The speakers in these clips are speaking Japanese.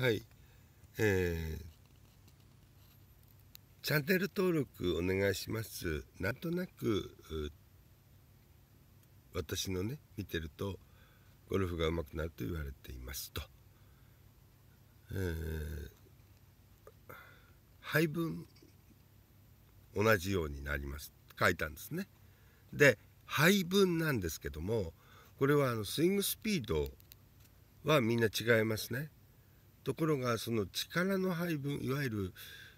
はいえー、チャンネル登録お願いしますなんとなく私のね見てるとゴルフが上手くなると言われていますと、えー、配分同じようになります書いたんですねで配分なんですけどもこれはあのスイングスピードはみんな違いますねところがその力の配分いわゆる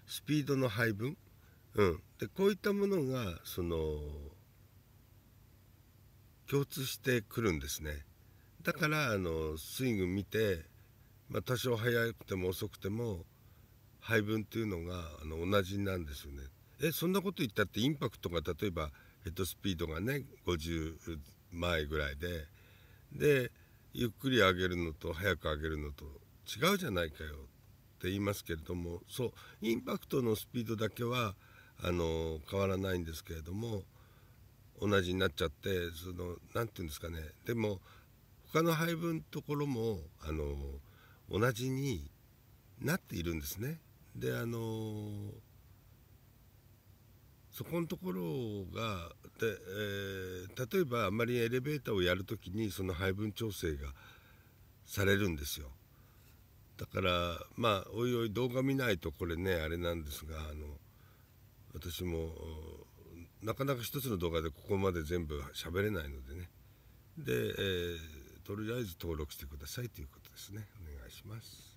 スピードの配分、うん、でこういったものがその共通してくるんですねだからあのスイング見て、まあ、多少速くても遅くても配分というのがあの同じなんですよね。えそんなこと言ったってインパクトが例えばヘッドスピードがね50前ぐらいででゆっくり上げるのと速く上げるのと違うじゃないかよって言いますけれどもそうインパクトのスピードだけはあの変わらないんですけれども同じになっちゃってその何て言うんですかねでも他の配分ところもあの同じになっているんですね。であのそこのところがで、えー、例えばあまりエレベーターをやるときにその配分調整がされるんですよ。だからまあおいおい動画見ないとこれねあれなんですがあの私もなかなか一つの動画でここまで全部喋れないのでねで、えー、とりあえず登録してくださいということですねお願いします